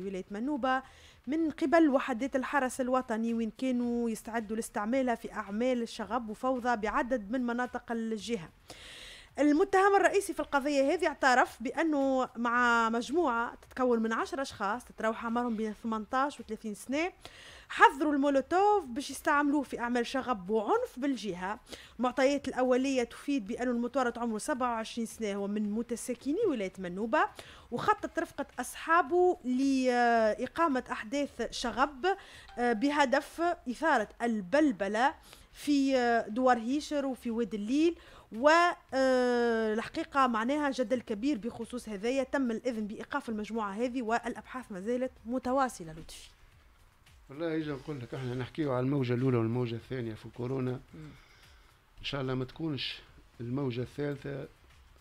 ولاية منوبة من قبل وحدات الحرس الوطني وين كانوا يستعدوا لاستعمالها في أعمال الشغب وفوضى بعدد من مناطق الجهة المتهم الرئيسي في القضية هذه اعترف بأنه مع مجموعة تتكون من عشر أشخاص تتراوح عمرهم بين 18 و 30 سنة حظروا المولوتوف باش يستعملوه في أعمال شغب وعنف بالجهة المعطيات الأولية تفيد بأن المطارد عمره 27 سنة هو من متساكني ولاية منوبة وخطط رفقة أصحابه لإقامة أحداث شغب آه، بهدف إثارة البلبلة في آه، دوار هيشر وفي واد الليل والحقيقة آه، معناها جدل كبير بخصوص هذايا تم الإذن بإيقاف المجموعة هذه والأبحاث ما زالت متواصلة لطفي والله اجي نقول لك احنا نحكيو على الموجه الاولى والموجه الثانيه في كورونا ان شاء الله ما تكونش الموجه الثالثه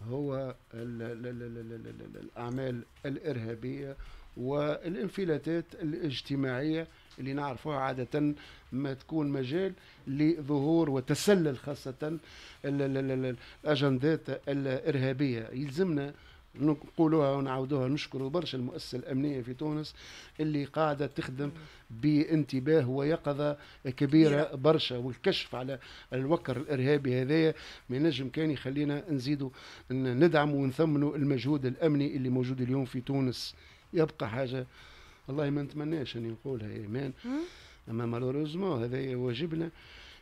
هو الـ الـ الـ الاعمال الارهابيه والانفلاتات الاجتماعيه اللي نعرفوها عادة ما تكون مجال لظهور وتسلل خاصة الأجندات الإرهابية يلزمنا نقولوها ونعاودوها نشكروا برشا المؤسسه الامنيه في تونس اللي قاعده تخدم بانتباه ويقظه كبيره برشا والكشف على الوكر الارهابي هذايا ما ينجم كان يخلينا نزيدوا ندعم ونثمنوا المجهود الامني اللي موجود اليوم في تونس يبقى حاجه والله ما نتمناش اني نقولها يا ايمان اما مالوروزمون هذايا واجبنا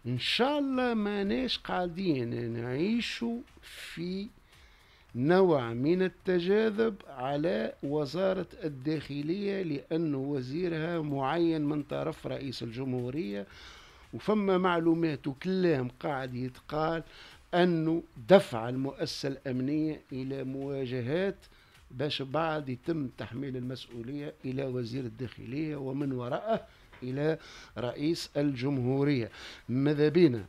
ان شاء الله ماناش قاعدين نعيشوا في نوع من التجاذب على وزارة الداخلية لأن وزيرها معين من طرف رئيس الجمهورية وفما معلومات وكلام قاعد يتقال أنه دفع المؤسسة الأمنية إلى مواجهات باش بعد يتم تحميل المسؤولية إلى وزير الداخلية ومن وراءه إلى رئيس الجمهورية ماذا بينا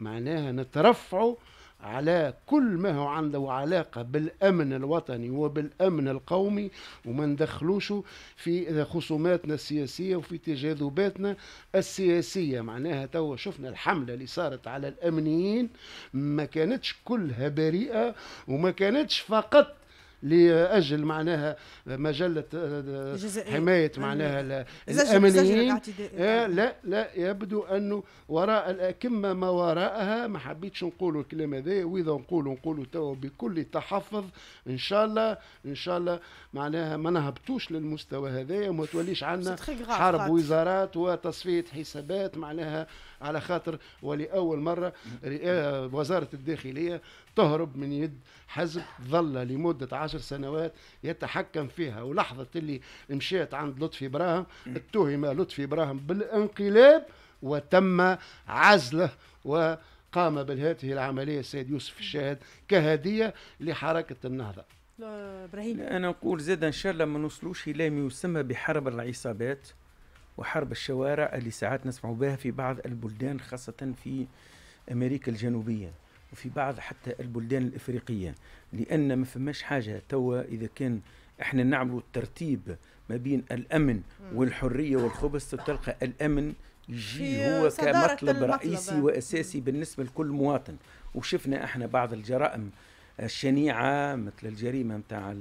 معناها نترفعوا على كل ما هو عنده علاقه بالامن الوطني وبالامن القومي وما ندخلوش في خصوماتنا السياسيه وفي تجاذباتنا السياسيه معناها توا شفنا الحمله اللي صارت على الامنيين ما كانتش كلها بريئه وما كانتش فقط لاجل معناها مجله آه، حمايه معناها الامنيين آه، لا لا يبدو انه وراء الاكمه ما وراءها ما حبيتش نقولوا الكلام هذا واذا نقولوا نقولوا توا بكل تحفظ ان شاء الله ان شاء الله معناها ما نهبطوش للمستوى هذايا وما توليش عندنا حرب وزارات وتصفيه حسابات معناها على خاطر ولاول مره وزاره الداخليه تهرب من يد حزب ظل لمده عشر سنوات يتحكم فيها ولحظة اللي مشيت عند لطفي إبراهيم اتهم لطفي إبراهيم بالانقلاب وتم عزله وقام بهذه العملية السيد يوسف الشاهد كهدية لحركة النهضة ابراهيم انا نقول زاد ان شاء الله ما نوصلوش الى ما يسمى بحرب العصابات وحرب الشوارع اللي ساعات نسمع بها في بعض البلدان خاصه في امريكا الجنوبيه وفي بعض حتى البلدان الافريقيه لان ما فماش حاجه توا اذا كان احنا نعملوا الترتيب ما بين الامن والحريه والخبز تلقى الامن يجي هو كمطلب رئيسي واساسي بالنسبه لكل مواطن وشفنا احنا بعض الجرائم الشنيعه مثل الجريمه نتاع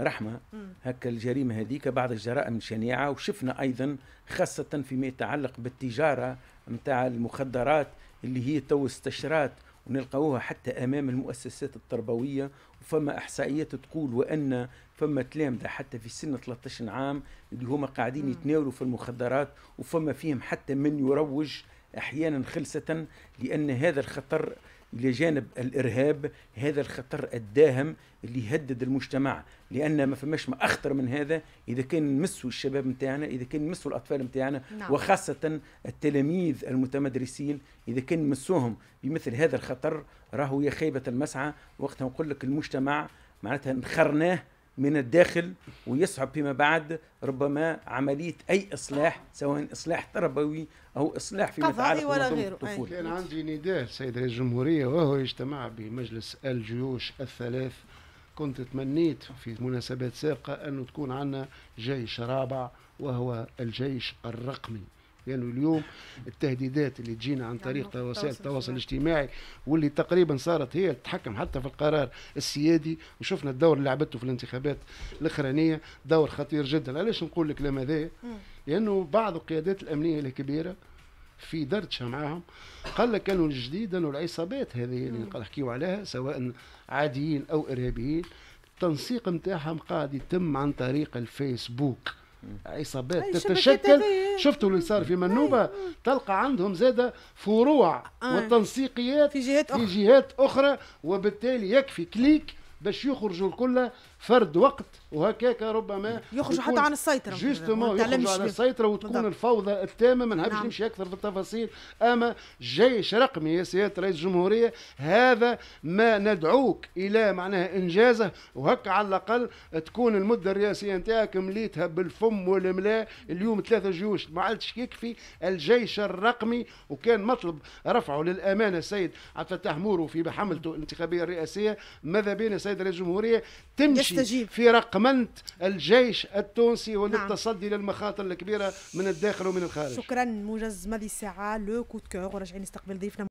رحمة هكا الجريمة هذيك بعض الجرائم الشنيعة وشفنا أيضا خاصة فيما يتعلق بالتجارة نتاع المخدرات اللي هي تو استشرات ونلقاوها حتى امام المؤسسات التربويه وفما احصائيات تقول وان فما تلامذه حتى في سن 13 عام اللي هما قاعدين يتناولوا في المخدرات وفما فيهم حتى من يروج احيانا خلسه لان هذا الخطر الى جانب الارهاب هذا الخطر الداهم اللي يهدد المجتمع لان ما فماش ما اخطر من هذا اذا كان نمسوا الشباب نتاعنا اذا كان نمسوا الاطفال نتاعنا نعم. وخاصه التلاميذ المتمدرسين اذا كان نمسوهم بمثل هذا الخطر راهو يا خيبه المسعى وقتها نقول لك المجتمع معناتها انخرناه من الداخل ويصعب فيما بعد ربما عمليه اي اصلاح سواء اصلاح تربوي او اصلاح فيما يتعلق ولا غيره كان عندي نداء السيد رئيس الجمهوريه وهو يجتمع بمجلس الجيوش الثلاث كنت تمنيت في مناسبات سابقه انه تكون عندنا جيش رابع وهو الجيش الرقمي لأنه يعني اليوم التهديدات اللي تجينا عن يعني طريق يعني وسائل التواصل الاجتماعي واللي تقريبا صارت هي تتحكم حتى في القرار السيادي وشفنا الدور اللي لعبته في الانتخابات الاخرانيه دور خطير جدا علاش نقول الكلام هذا لانه بعض القيادات الامنيه الكبيره في دردشه معاهم قال لك انه الجديد انه العصابات هذه اللي نحكيو عليها سواء عاديين او ارهابيين التنسيق نتاعهم قاعد يتم عن طريق الفيسبوك عصابات تتشكل شفتوا اللي صار في منوبة تلقى عندهم زادة فروع آه. وتنسيقيات والتنسيقيات في جهات, أخرى. في جهات أخرى وبالتالي يكفي كليك باش يخرجوا الكل فرد وقت وهكاك ربما يخرج حتى عن السيطره جوستومون يخرج عن السيطره وتكون بالضبط. الفوضى التامه ما نحبش نعم. نمشي اكثر في التفاصيل اما جيش رقمي يا سياده رئيس الجمهوريه هذا ما ندعوك الى معناها انجازه وهك على الاقل تكون المده الرئاسيه نتاعك مليتها بالفم والملا اليوم ثلاثه جيوش ما عادش يكفي الجيش الرقمي وكان مطلب رفعه للامانه السيد عبد الفتاح مورو في حملته الانتخابيه الرئاسيه ماذا بين السيد رئيس الجمهوريه تمشي يستجيب في رقمنت الجيش التونسي وللتصدي نعم. للمخاطر الكبيرة من الداخل ومن الخارج شكرا موجز ماضي ساعه لو كود كور ورجعين نستقبل ضيفنا